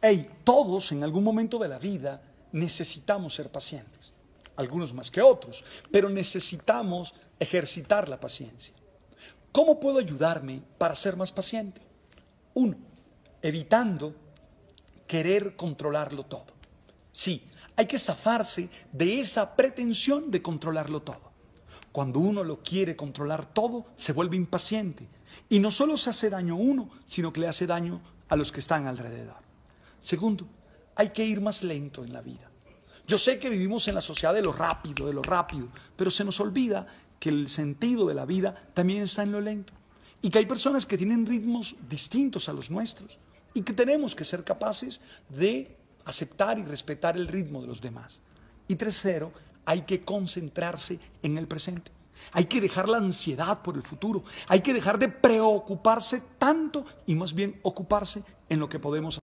Hey, todos en algún momento de la vida necesitamos ser pacientes, algunos más que otros, pero necesitamos ejercitar la paciencia. ¿Cómo puedo ayudarme para ser más paciente? Uno, evitando querer controlarlo todo. Sí, hay que zafarse de esa pretensión de controlarlo todo. Cuando uno lo quiere controlar todo, se vuelve impaciente. Y no solo se hace daño a uno, sino que le hace daño a los que están alrededor. Segundo, hay que ir más lento en la vida. Yo sé que vivimos en la sociedad de lo rápido, de lo rápido, pero se nos olvida que el sentido de la vida también está en lo lento y que hay personas que tienen ritmos distintos a los nuestros y que tenemos que ser capaces de aceptar y respetar el ritmo de los demás. Y tercero, hay que concentrarse en el presente. Hay que dejar la ansiedad por el futuro. Hay que dejar de preocuparse tanto y más bien ocuparse en lo que podemos hacer.